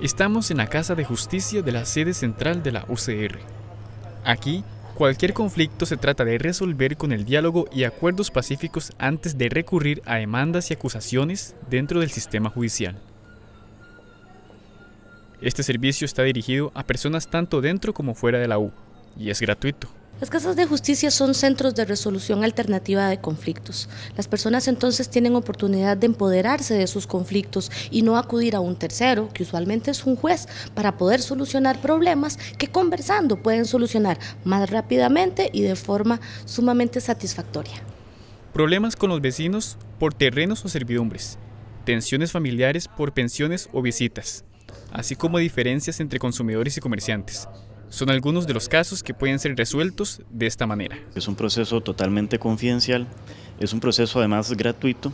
Estamos en la Casa de Justicia de la sede central de la UCR. Aquí, cualquier conflicto se trata de resolver con el diálogo y acuerdos pacíficos antes de recurrir a demandas y acusaciones dentro del sistema judicial. Este servicio está dirigido a personas tanto dentro como fuera de la U, y es gratuito. Las casas de justicia son centros de resolución alternativa de conflictos. Las personas entonces tienen oportunidad de empoderarse de sus conflictos y no acudir a un tercero, que usualmente es un juez, para poder solucionar problemas que conversando pueden solucionar más rápidamente y de forma sumamente satisfactoria. Problemas con los vecinos por terrenos o servidumbres, tensiones familiares por pensiones o visitas, así como diferencias entre consumidores y comerciantes. Son algunos de los casos que pueden ser resueltos de esta manera. Es un proceso totalmente confidencial, es un proceso además gratuito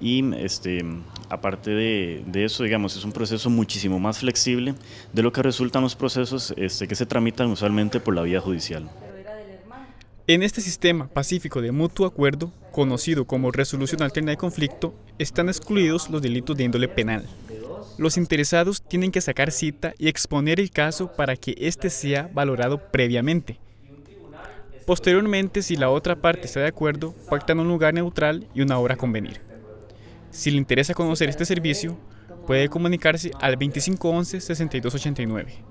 y este, aparte de, eso, digamos, es un proceso muchísimo más flexible de lo que resultan los procesos este, que se tramitan usualmente por la vía judicial. En este sistema pacífico de mutuo acuerdo, conocido como resolución alterna de conflicto, están excluidos los delitos de índole penal. Los interesados tienen que sacar cita y exponer el caso para que éste sea valorado previamente. Posteriormente, si la otra parte está de acuerdo, pactan un lugar neutral y una hora convenir. Si le interesa conocer este servicio, puede comunicarse al 2511-6289.